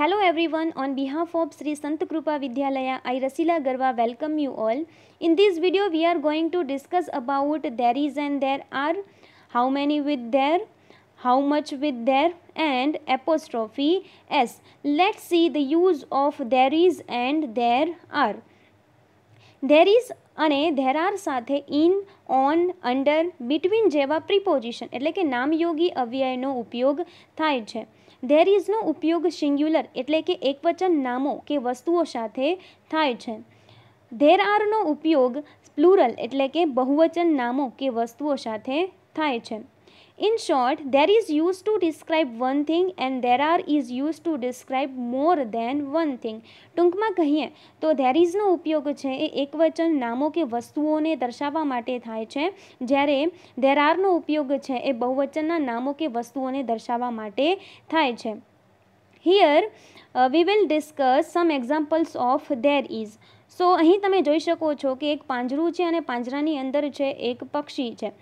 Hello everyone on behalf of Shri Sant Kripa Vidyalaya I Rasila Garva welcome you all in this video we are going to discuss about there is and there are how many with there how much with there and apostrophe s let see the use of there is and there are there is अने there are साथ in on under between जेवा preposition एट्ले नाम योगी अव्ययों उपयोग थाय there ઇઝનો ઉપયોગ singular એટલે કે એકવચન નામો કે વસ્તુઓ સાથે થાય છે ધેર આરનો ઉપયોગ પ્લુરલ એટલે કે બહુવચન નામો કે વસ્તુઓ સાથે થાય છે In short, there is used to describe one thing and there are is used to describe more than one thing. ટૂંકમાં કહીએ તો there isનો ઉપયોગ છે એ એકવચન નામો કે વસ્તુઓને દર્શાવવા માટે થાય છે જ્યારે there areનો ઉપયોગ છે એ બહુવચનના નામો કે વસ્તુઓને દર્શાવવા માટે થાય છે here we will discuss some examples of there is so અહીં તમે જોઈ શકો છો કે એક પાંજરું છે અને પાંજરાની અંદર છે એક પક્ષી છે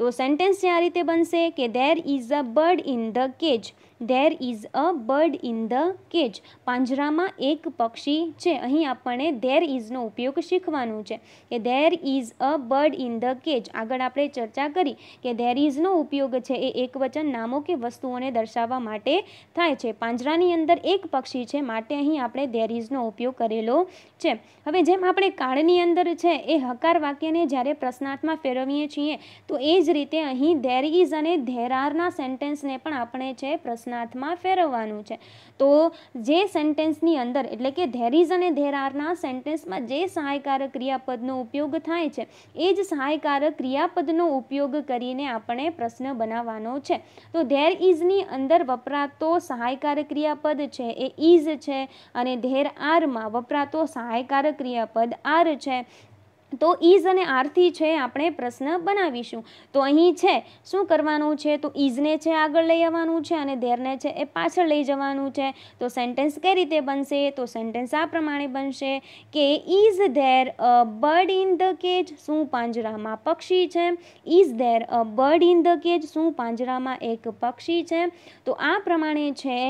તો સેન્ટેન્સ આ રીતે બનશે કે there is a bird in the cage there is a bird in the cage પાંજરામાં એક પક્ષી છે અહીં આપણને ધેર ઇઝનો ઉપયોગ શીખવાનું છે કે there is a bird in the cage આગળ આપણે ચર્ચા કરી કે ધેર ઇઝનો ઉપયોગ છે એ એકવચન નામો કે વસ્તુઓને દર્શાવવા માટે થાય છે પાંજરાની અંદર એક પક્ષી છે માટે અહીં આપણે ધેર ઇઝનો ઉપયોગ કરેલો છે હવે જેમ આપણે કાળની અંદર છે એ હકાર વાક્યને જ્યારે પ્રશ્નાર્થમાં ફેરવીએ છીએ તો એ જ રીતે અહીં ધેર ઇઝ અને ધેરારના સેન્ટેન્સને પણ આપણે છે પ્રશ્ન પ્રશ્નાર્થમાં ફેરવવાનું છે તો જે સેન્ટેન્સની અંદર એટલે કે ધેર ઇઝ અને ધેર આરના સેન્ટેન્સમાં જે સહાયકારક ક્રિયાપદનો ઉપયોગ થાય છે એ જ સહાયકારક ક્રિયાપદનો ઉપયોગ કરીને આપણે પ્રશ્ન બનાવવાનો છે તો ધેર ઇઝની અંદર વપરાતો સહાયકારક ક્રિયાપદ છે એ ઇઝ છે અને ધેર આરમાં વપરાતો સહાયકારક ક્રિયાપદ આર છે તો ઇઝ અને આરથી છે આપણે પ્રશ્ન બનાવીશું તો અહીં છે શું કરવાનું છે તો ઇઝને છે આગળ લઈ આવવાનું છે અને ધેરને છે એ પાછળ લઈ જવાનું છે તો સેન્ટેન્સ કઈ રીતે બનશે તો સેન્ટેન્સ આ પ્રમાણે બનશે કે is there a bird in the cage શું પાંજરામાં પક્ષી છે is there a bird in the cage શું પાંજરામાં એક પક્ષી છે તો આ પ્રમાણે છે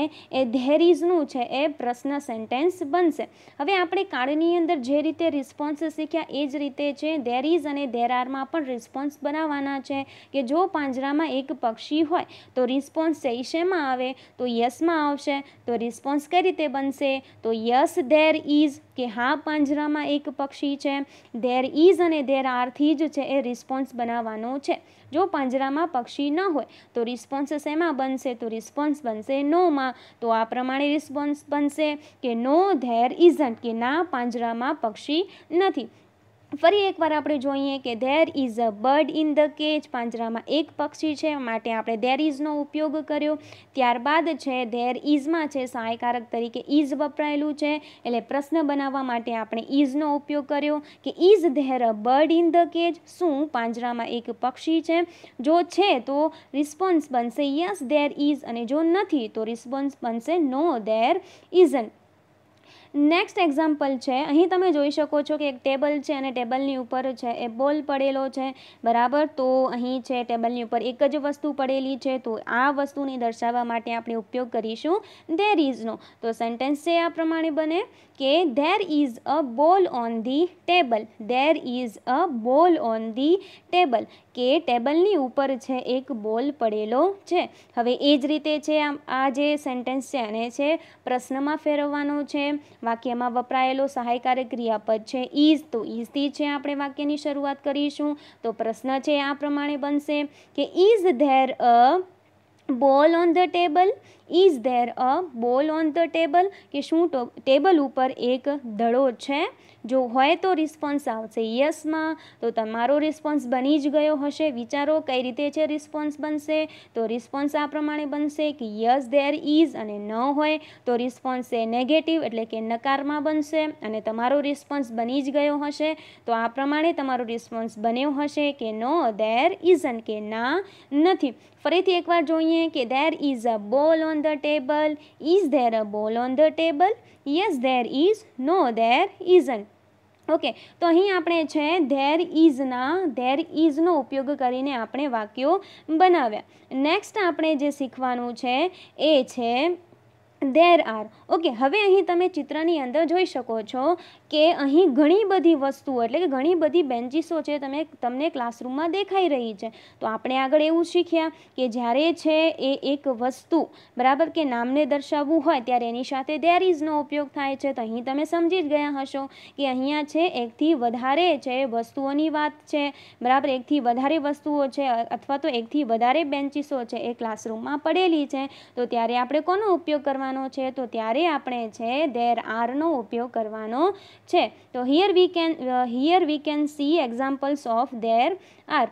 એ ધેર ઇઝનું છે એ પ્રશ્ન સેન્ટેન્સ બનશે હવે આપણે કાળની અંદર જે રીતે રિસ્પોન્સ શીખ્યા એ જ રીતે રીતે છે ધેર ઇઝ અને ધેર આરમાં પણ રિસ્પોન્સ બનાવવાના છે કે જો પાંજરામાં એક પક્ષી હોય તો રિસ્પોન્સ છે શેમાં આવે તો યસમાં આવશે તો રિસ્પોન્સ કઈ રીતે બનશે તો યસ ધેર ઇઝ કે હા પાંજરામાં એક પક્ષી છે ધેર ઇઝ અને ધેર આરથી જ છે એ રિસ્પોન્સ બનાવવાનો છે જો પાંજરામાં પક્ષી ન હોય તો રિસ્પોન્સ શેમાં બનશે તો રિસ્પોન્સ બનશે નોમાં તો આ પ્રમાણે રિસ્પોન્સ બનશે કે નો ધેર ઇઝન્ટ કે ના પાંજરામાં પક્ષી નથી ફરી એકવાર આપણે જોઈએ કે there is a bird in the cage પાંજરામાં એક પક્ષી છે માટે આપણે ધેર ઇઝનો ઉપયોગ કર્યો ત્યારબાદ છે ધેર ઇઝમાં છે સહાયકારક તરીકે ઇઝ વપરાયેલું છે એટલે પ્રશ્ન બનાવવા માટે આપણે ઇઝનો ઉપયોગ કર્યો કે is there a bird in the cage શું પાંજરામાં એક પક્ષી છે જો છે તો રિસ્પોન્સ બનશે યસ ધેર ઇઝ અને જો નથી તો રિસ્પોન્સ બનશે no there isn't next example છે અહીં તમે જોઈ શકો છો કે એક ટેબલ છે અને ટેબલની ઉપર છે એ બોલ પડેલો છે બરાબર તો અહીં છે ટેબલની ઉપર એક જ વસ્તુ પડેલી છે તો આ વસ્તુને દર્શાવવા માટે આપણે ઉપયોગ કરીશું ધેર ઇઝનો તો સેન્ટેન્સ છે આ પ્રમાણે બને કે there is a ball on the table there is a ball on the table કે ટેબલની ઉપર છે એક બોલ પડેલો છે હવે એ જ રીતે છે આમ આ જે સેન્ટેન્સ છે એને છે પ્રશ્નમાં ફેરવવાનો છે વાક્યમાં વપરાયેલો સહાયકારક ક્રિયાપદ છે ઇઝ તો ઇઝથી છે આપણે વાક્યની શરૂઆત કરીશું તો પ્રશ્ન છે આ પ્રમાણે બનશે કે is there a ball on the table is there a ball on the table કે શું ટેબલ ઉપર એક ધડો છે જો હોય તો રિસ્પોન્સ આવશે યસમાં તો તમારો રિસ્પોન્સ બની જ ગયો હશે વિચારો કઈ રીતે છે રિસ્પોન્સ બનશે તો રિસ્પોન્સ આ પ્રમાણે બનશે કે યસ ધેર ઇઝ અને ન હોય તો રિસ્પોન્સ એ નેગેટિવ એટલે કે નકારમાં બનશે અને તમારો રિસ્પોન્સ બની જ ગયો હશે તો આ પ્રમાણે તમારો રિસ્પોન્સ બન્યો હશે કે નો ધેર ઇઝ ઇઝન કે ના નથી ફરીથી એકવાર જોઈએ કે there is a ball on on the table? Is there a ball on the table? Yes, there is. No, there okay તો અહીં આપણે છે ધેર ઇઝના ધેર ઇઝનો ઉપયોગ કરીને આપણે વાક્યો બનાવ્યા નેક્સ્ટ આપણે જે શીખવાનું છે એ છે ધેર આર ઓકે હવે અહીં તમે ચિત્રની અંદર જોઈ શકો છો કે અહીં ઘણી બધી વસ્તુઓ એટલે કે ઘણી બધી બેન્ચીસો છે તમે તમને ક્લાસરૂમમાં દેખાઈ રહી છે તો આપણે આગળ એવું શીખ્યા કે જ્યારે છે એ એક વસ્તુ બરાબર કે નામને દર્શાવવું હોય ત્યારે એની સાથે ધેર ઇઝનો ઉપયોગ થાય છે તો અહીં તમે સમજી જ ગયા હશો કે અહીંયા છે એકથી વધારે છે વસ્તુઓની વાત છે બરાબર એકથી વધારે વસ્તુઓ છે અથવા તો એકથી વધારે બેન્ચીસો છે એ ક્લાસરૂમમાં પડેલી છે તો ત્યારે આપણે કોનો ઉપયોગ કરવાનો છે તો ત્યારે આપણે છે ધેર આરનો ઉપયોગ કરવાનો છે તો here we can here we can see examples of there are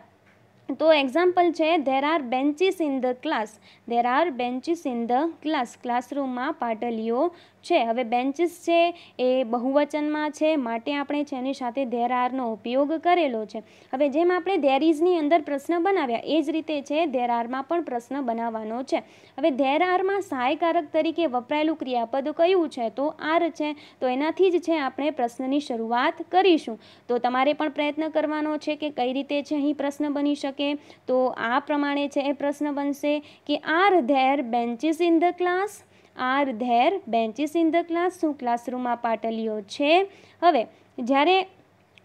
તો એક્ઝામ્પલ છે there are benches in the class there are benches in the class ક્લાસરૂમમાં પાટલીઓ છે હવે બેન્ચીસ છે એ બહુવચનમાં છે માટે આપણે છે એની સાથે ધેર આરનો ઉપયોગ કરેલો છે હવે જેમ આપણે ધેર ઇઝની અંદર પ્રશ્ન બનાવ્યા એ જ રીતે છે ધેર આરમાં પણ પ્રશ્ન બનાવવાનો છે હવે ધેર આરમાં સહાયકારક તરીકે વપરાયેલું ક્રિયાપદ કયું છે તો આર છે તો એનાથી જ છે આપણે પ્રશ્નની શરૂઆત કરીશું તો તમારે પણ પ્રયત્ન કરવાનો છે કે કઈ રીતે છે અહીં પ્રશ્ન બની શકે તો આ પ્રમાણે છે એ પ્રશ્ન બનશે કે are there benches in the class are there benches in the class શું ક્લાસરૂમમાં પાટલીઓ છે હવે જ્યારે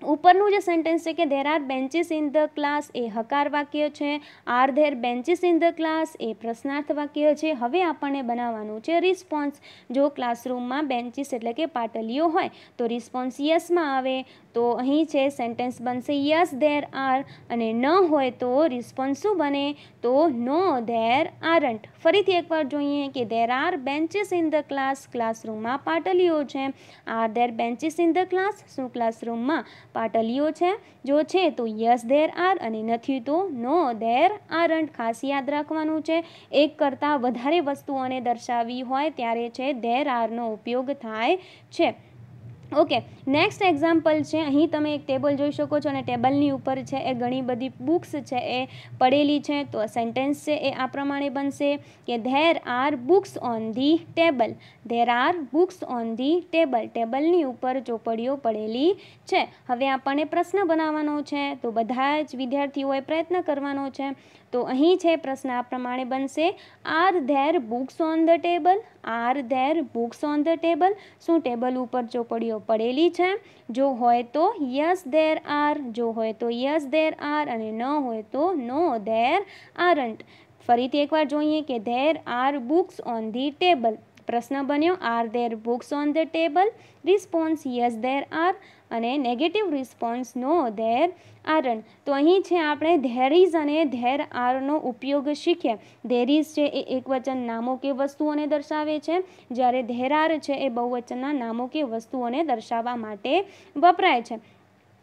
ઉપરનું જે સેન્ટેન્સ છે કે there are benches in the class એ હકાર વાક્ય છે are there benches in the class એ પ્રશ્નાર્થ વાક્ય છે હવે આપણને બનાવવાનું છે રિસ્પોન્સ જો ક્લાસરૂમમાં બેન્ચીસ એટલે કે પાટલીઓ હોય તો રિસ્પોન્સ યસમાં આવે તો અહીં છે સેન્ટેન્સ બનશે યસ ધેર આર અને ન હોય તો રિસ્પોન્સ શું બને તો નો ધેર આરન્ટ ફરીથી એકવાર જોઈએ કે there are benches in the class ક્લાસરૂમમાં પાટલીઓ છે are there benches in the class શું ક્લાસરૂમમાં પાટલીઓ છે જો છે તો યસ ધેર આર અને નથી તો નો ધેર આરન્ટ ખાસ યાદ રાખવાનું છે એક કરતાં વધારે વસ્તુઓને દર્શાવી હોય ત્યારે છે ધેર આરનો ઉપયોગ થાય છે ઓકે નેક્સ્ટ એક્ઝામ્પલ છે અહીં તમે એક ટેબલ જોઈ શકો છો અને ટેબલની ઉપર છે એ ઘણી બધી બુક્સ છે એ પડેલી છે તો સેન્ટેન્સ છે એ આ પ્રમાણે બનશે કે there are books on the table there are books on the table ટેબલની ઉપર ચોપડીઓ પડેલી છે હવે આપણને પ્રશ્ન બનાવવાનો છે તો બધા જ વિદ્યાર્થીઓએ પ્રયત્ન કરવાનો છે તો અહીં છે પ્રશ્ન આ પ્રમાણે બનશે are there books on the table are there books on the table શું ટેબલ ઉપર ચોપડીઓ પડેલી છે જો હોય તો યસ ધેર આર જો હોય તો યસ ધેર આર અને ન હોય તો નો ધેર આરન્ટ ફરીથી એકવાર જોઈએ કે there are books on the table પ્રશ્ન બન્યો are there books on the table response yes there are અને negative response no there aren't તો અહીં છે આપણે ધેરીઝ અને ધેર આરનો ઉપયોગ શીખ્યા ધેરીઝ છે એ એકવચન નામો કે વસ્તુઓને દર્શાવે છે જ્યારે ધેર આર છે એ બહુવચનના નામો કે વસ્તુઓને દર્શાવવા માટે વપરાય છે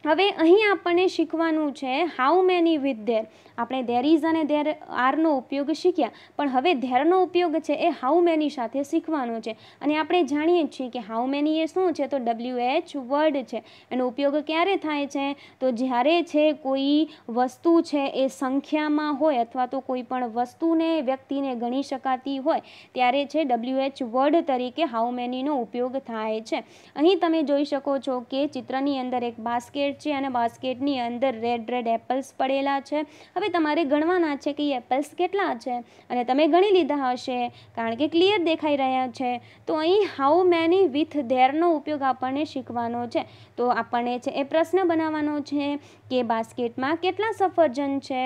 હવે અહીં આપણને શીખવાનું છે હાઉ મેની વિથ ધેર આપણે ધેર ઇઝ અને ધેર આરનો ઉપયોગ શીખ્યા પણ હવે ધેરનો ઉપયોગ છે એ હાઉ મેની સાથે શીખવાનો છે અને આપણે જાણીએ છીએ કે હાઉ મેની એ શું છે તો ડબલ્યુ એચ વર્ડ છે એનો ઉપયોગ ક્યારે થાય છે તો જ્યારે છે કોઈ વસ્તુ છે એ સંખ્યામાં હોય અથવા તો કોઈ પણ વસ્તુને વ્યક્તિને ગણી શકાતી હોય ત્યારે છે ડબલ્યુ એચ વર્ડ તરીકે હાઉ મેનીનો ઉપયોગ થાય છે અહીં તમે જોઈ શકો છો કે ચિત્રની અંદર એક બાસ્કેટ છે અને બાસ્કેટની અંદર રેડ રેડ એપલ્સ પડેલા છે હવે હવે તમારે ગણવાના છે કે એપલ્સ કેટલા છે અને તમે ગણી લીધા હશે કારણ કે ક્લિયર દેખાઈ રહ્યા છે તો અહીં હાઉ મેની વિથ ધેરનો ઉપયોગ આપણને શીખવાનો છે તો આપણને છે એ પ્રશ્ન બનાવવાનો છે કે બાસ્કેટમાં કેટલા સફરજન છે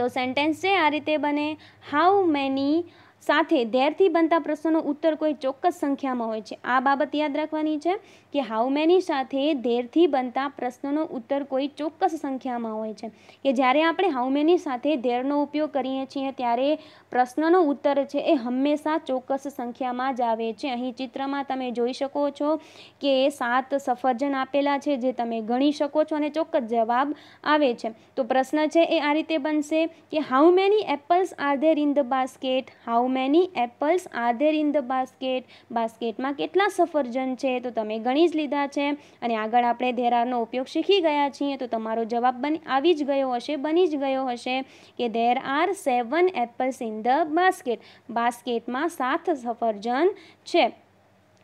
તો સેન્ટેન્સ છે આ રીતે બને હાઉ મેની સાથે ધેરથી બનતા પ્રશ્નોનો ઉત્તર કોઈ ચોક્કસ સંખ્યામાં હોય છે આ બાબત યાદ રાખવાની છે કે હાઉ મેની સાથે ધેરથી બનતા પ્રશ્નોનો ઉત્તર કોઈ ચોક્કસ સંખ્યામાં હોય છે કે જ્યારે આપણે હાઉ મેની સાથે ધેરનો ઉપયોગ કરીએ છીએ ત્યારે પ્રશ્નનો ઉત્તર છે એ હંમેશા ચોક્કસ સંખ્યામાં જ આવે છે અહીં ચિત્રમાં તમે જોઈ શકો છો કે સાત સફરજન આપેલા છે જે તમે ગણી શકો છો અને ચોક્કસ જવાબ આવે છે તો પ્રશ્ન છે એ આ રીતે બનશે કે how many apples are there in the basket how many apples are there in the basket બાસ્કેટમાં કેટલા સફરજન છે તો તમે ગણી જ લીધા છે અને આગળ આપણે ધેર ઉપયોગ શીખી ગયા છીએ તો તમારો જવાબ બની આવી જ ગયો હશે બની જ ગયો હશે કે there are seven apples in the basket બાસ્કેટમાં સાત સફરજન છે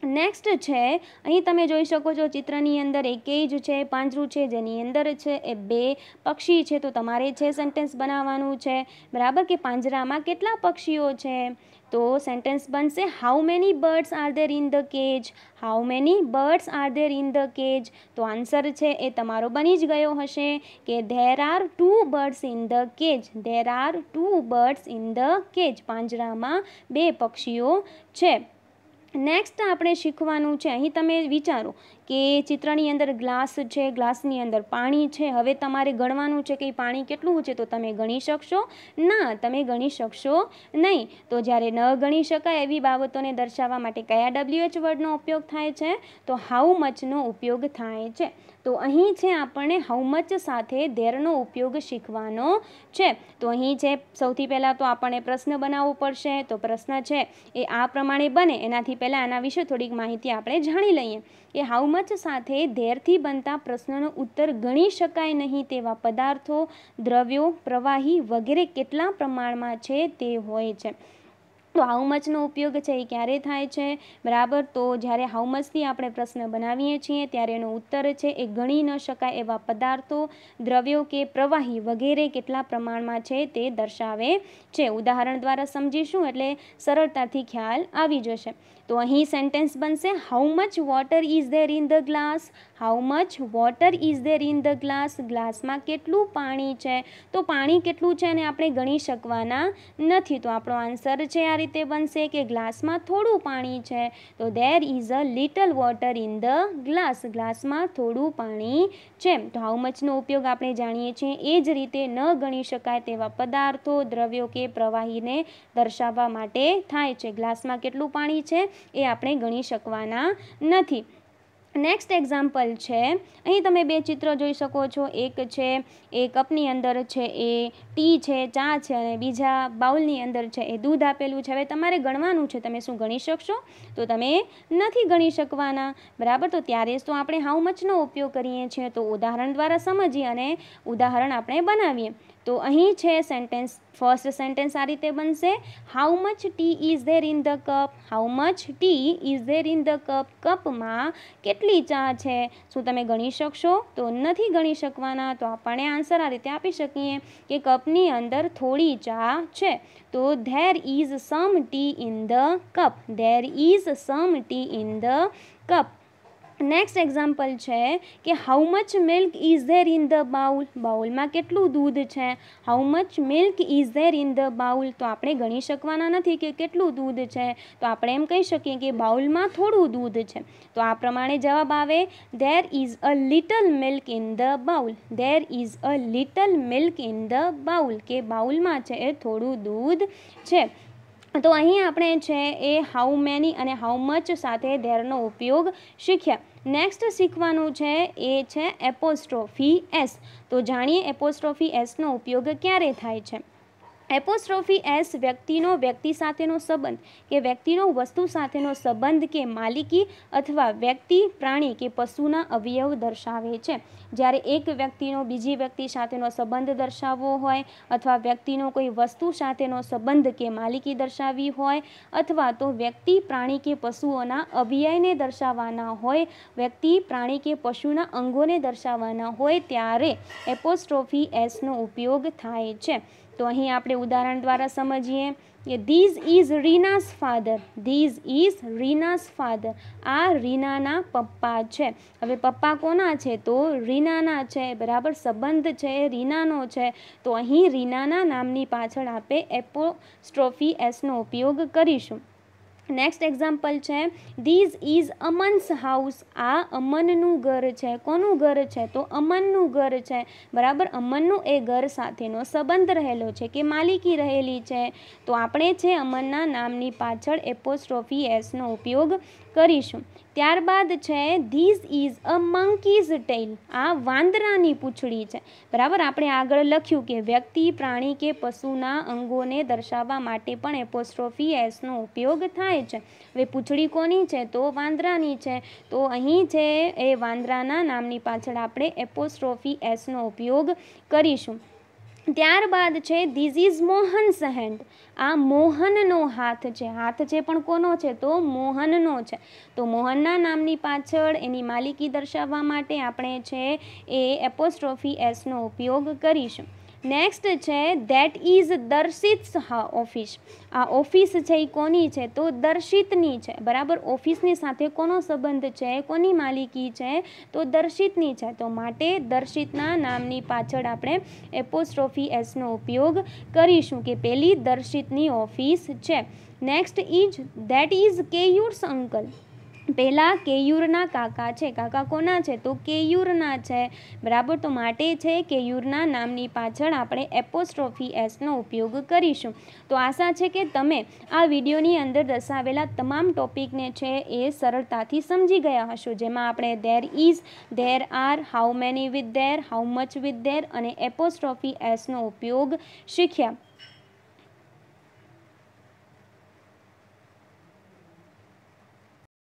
નેક્સ્ટ છે અહીં તમે જોઈ શકો છો ચિત્રની અંદર એક કેજ છે પાંજરું છે જેની અંદર છે એ બે પક્ષી છે તો તમારે છે સેન્ટેન્સ બનાવવાનું છે બરાબર કે પાંજરામાં કેટલા પક્ષીઓ છે તો સેન્ટેન્સ બનશે how many birds are there in the cage how many birds are there in the cage તો આન્સર છે એ તમારો બની જ ગયો હશે કે there are two birds in the cage there are two birds in the cage પાંજરામાં બે પક્ષીઓ છે નેક્સ્ટ આપણે શીખવાનું છે અહીં તમે વિચારો કે ચિત્રની અંદર ગ્લાસ છે ગ્લાસની અંદર પાણી છે હવે તમારે ગણવાનું છે કે પાણી કેટલું છે તો તમે ગણી શકશો ના તમે ગણી શકશો નહીં તો જ્યારે ન ગણી શકાય એવી બાબતોને દર્શાવવા માટે કયા એચ વર્ડનો ઉપયોગ થાય છે તો હાઉ મચનો ઉપયોગ થાય છે તો અહીં છે આપણને હાઉમચ સાથે ધેરનો ઉપયોગ શીખવાનો છે તો અહીં છે સૌથી પહેલાં તો આપણને પ્રશ્ન બનાવવો પડશે તો પ્રશ્ન છે એ આ પ્રમાણે બને એનાથી પહેલાં આના વિશે થોડીક માહિતી આપણે જાણી લઈએ કે હાઉમચ સાથે ધેરથી બનતા પ્રશ્નનો ઉત્તર ગણી શકાય નહીં તેવા પદાર્થો દ્રવ્યો પ્રવાહી વગેરે કેટલા પ્રમાણમાં છે તે હોય છે તો હાઉમચનો ઉપયોગ છે એ ક્યારે થાય છે બરાબર તો જ્યારે હાઉમચથી આપણે પ્રશ્ન બનાવીએ છીએ ત્યારે એનો ઉત્તર છે એ ગણી ન શકાય એવા પદાર્થો દ્રવ્યો કે પ્રવાહી વગેરે કેટલા પ્રમાણમાં છે તે દર્શાવે છે ઉદાહરણ દ્વારા સમજીશું એટલે સરળતાથી ખ્યાલ આવી જશે તો અહીં સેન્ટેન્સ બનશે how much water is there in the glass how much water is there in the glass ગ્લાસમાં કેટલું પાણી છે તો પાણી કેટલું છે એને આપણે ગણી શકવાના નથી તો આપણો આન્સર છે આ રીતે બનશે કે ગ્લાસમાં થોડું પાણી છે તો there is a little water in the glass ગ્લાસમાં થોડું પાણી છે તો હાઉ મચનો ઉપયોગ આપણે જાણીએ છીએ એ જ રીતે ન ગણી શકાય તેવા પદાર્થો દ્રવ્યો કે પ્રવાહીને દર્શાવવા માટે થાય છે ગ્લાસમાં કેટલું પાણી છે એ આપણે ગણી શકવાના નથી નેક્સ્ટ એક્ઝામ્પલ છે અહીં તમે બે ચિત્રો જોઈ શકો છો એક છે એ કપની અંદર છે એ ટી છે ચા છે અને બીજા બાઉલની અંદર છે એ દૂધ આપેલું છે હવે તમારે ગણવાનું છે તમે શું ગણી શકશો તો તમે નથી ગણી શકવાના બરાબર તો ત્યારે જ તો આપણે હાઉ ઉપયોગ કરીએ છીએ તો ઉદાહરણ દ્વારા સમજીએ અને ઉદાહરણ આપણે બનાવીએ તો અહીં છે સેન્ટેન્સ ફર્સ્ટ સેન્ટેન્સ આ રીતે બનશે how much tea is there in the cup how much tea is there in the cup કપમાં કેટલી ચા છે શું તમે ગણી શકશો તો નથી ગણી શકવાના તો આપણે આન્સર આ રીતે આપી શકીએ કે કપની અંદર થોડી ચા છે તો there is some tea in the cup there is some tea in the cup next example છે કે how much milk is there in the bowl બાઉલમાં કેટલું દૂધ છે how much milk is there in the bowl તો આપણે ગણી શકવાના નથી કે કેટલું દૂધ છે તો આપણે એમ કહી શકીએ કે બાઉલમાં થોડું દૂધ છે તો આ પ્રમાણે જવાબ આવે there is a little milk in the bowl there is a little milk in the bowl કે બાઉલમાં છે એ થોડું દૂધ છે તો અહીં આપણે છે એ હાઉ મેની અને હાઉ મચ સાથે ધેરનો ઉપયોગ શીખ્યા નેક્સ્ટ શીખવાનું છે એ છે એપોસ્ટ્રોફી એસ તો જાણીએ એપોસ્ટ્રોફી એસનો ઉપયોગ ક્યારે થાય છે એપોસ્ટ્રોફી એસ વ્યક્તિનો વ્યક્તિ સાથેનો સંબંધ કે વ્યક્તિનો વસ્તુ સાથેનો સંબંધ કે માલિકી અથવા વ્યક્તિ પ્રાણી કે પશુના અવયવ દર્શાવે છે જ્યારે એક વ્યક્તિનો બીજી વ્યક્તિ સાથેનો સંબંધ દર્શાવવો હોય અથવા વ્યક્તિનો કોઈ વસ્તુ સાથેનો સંબંધ કે માલિકી દર્શાવવી હોય અથવા તો વ્યક્તિ પ્રાણી કે પશુઓના અવ્યયને દર્શાવવાના હોય વ્યક્તિ પ્રાણી કે પશુના અંગોને દર્શાવવાના હોય ત્યારે એપોસ્ટ્રોફી એસનો ઉપયોગ થાય છે તો અહીં આપણે ઉદાહરણ દ્વારા સમજીએ કે this is Reena's father this is Reena's father આ રીનાના પપ્પા છે હવે પપ્પા કોના છે તો રીનાના છે બરાબર સંબંધ છે રીનાનો છે તો અહીં રીનાના નામની પાછળ આપણે એપોસ્ટ્રોફી એસનો ઉપયોગ કરીશું નેક્સ્ટ એક્ઝામ્પલ છે ધીઝ ઇઝ અમન્સ હાઉસ આ અમનનું ઘર છે કોનું ઘર છે તો અમનનું ઘર છે બરાબર અમનનું એ ઘર સાથેનો સંબંધ રહેલો છે કે માલિકી રહેલી છે તો આપણે છે અમનના નામની પાછળ એપોસ્ટ્રોફી એસનો ઉપયોગ કરીશું ત્યારબાદ છે this is a monkey's tail આ વાંદરાની પૂંછડી છે બરાબર આપણે આગળ લખ્યું કે વ્યક્તિ પ્રાણી કે પશુના અંગોને દર્શાવવા માટે પણ એપોસ્ટ્રોફી એસનો ઉપયોગ થાય છે હવે પૂંછડી કોની છે તો વાંદરાની છે તો અહીં છે એ વાંદરાના નામની પાછળ આપણે એપોસ્ટ્રોફી એસનો ઉપયોગ કરીશું ત્યારબાદ છે ધીઝ ઇઝ મોહન્સ હેન્ડ આ મોહનનો હાથ છે હાથ છે પણ કોનો છે તો મોહનનો છે તો મોહનના નામની પાછળ એની માલિકી દર્શાવવા માટે આપણે છે એ એપોસ્ટ્રોફી એસનો ઉપયોગ કરીશું નેક્સ્ટ છે ધેટ ઇઝ હા ઓફિસ આ ઓફિસ છે એ કોની છે તો દર્શિતની છે બરાબર ઓફિસની સાથે કોનો સંબંધ છે કોની માલિકી છે તો દર્શિતની છે તો માટે દર્શિતના નામની પાછળ આપણે એપોસ્ટ્રોફી એસનો ઉપયોગ કરીશું કે પેલી દર્શિતની ઓફિસ છે next is that is Keyur's uncle પહેલાં કેયુરના કાકા છે કાકા કોના છે તો કેયુરના છે બરાબર તો માટે છે કેયુરના નામની પાછળ આપણે એપોસ્ટ્રોફી એસનો ઉપયોગ કરીશું તો આશા છે કે તમે આ વિડીયોની અંદર દર્શાવેલા તમામ ટોપિકને છે એ સરળતાથી સમજી ગયા હશો જેમાં આપણે there is there are how many with there how much with there અને એપોસ્ટ્રોફી એસનો ઉપયોગ શીખ્યા